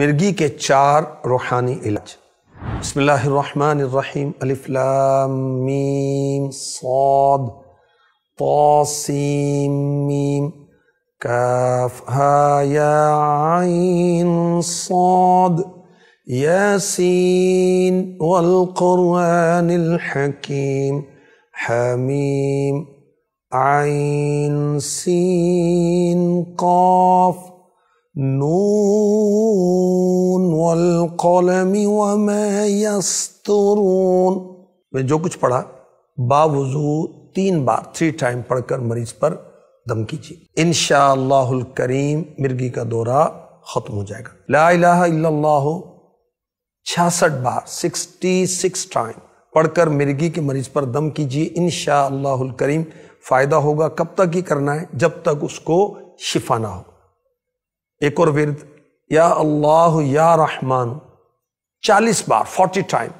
مرگی کے چار روحانی علاج بسم اللہ الرحمن الرحیم الف لام میم صاد طاسیم میم کاف ها یا عین صاد ياسين والقرآن الحكيم حميم عين سين قاف نون والقلم وما یسترون میں جو کچھ پڑھا باوضو تین بار تھری ٹائم پڑھ کر مریض پر دم کیجیے ان شاء اللہ الکریم مرگی کا دورہ ختم ہو جائے گا لا الہ الا اللہ چھاسٹھ بار سکسٹی سکس ٹائم پڑھ کر مرگی کے مریض پر دم کیجیے ان شاء اللہ الکریم فائدہ ہوگا کب تک ہی کرنا ہے جب تک اس کو شفا نہ ہو ایک اور ورد یا اللہ یا رحمان چالیس بار فورٹی ٹائم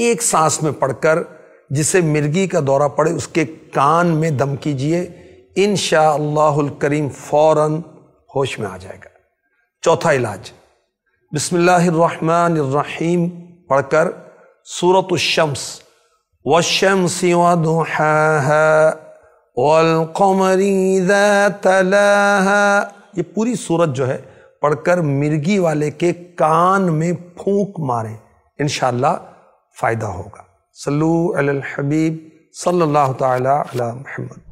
ایک سانس میں پڑھ کر جسے مرگی کا دورہ پڑے اس کے کان میں دم کیجئے انشاءاللہ اللہ الکریم فوراً ہوش میں آ جائے گا چوتھا علاج بسم اللہ الرحمن الرحیم پڑھ کر سورة الشمس والشمس والقمر و تلاها یہ پوری صورت جو ہے پڑھ کر مرگی والے کے کان میں پھونک مارے انشاءاللہ فائدہ ہوگا صلو علی الحبیب صلی اللہ تعالی علی محمد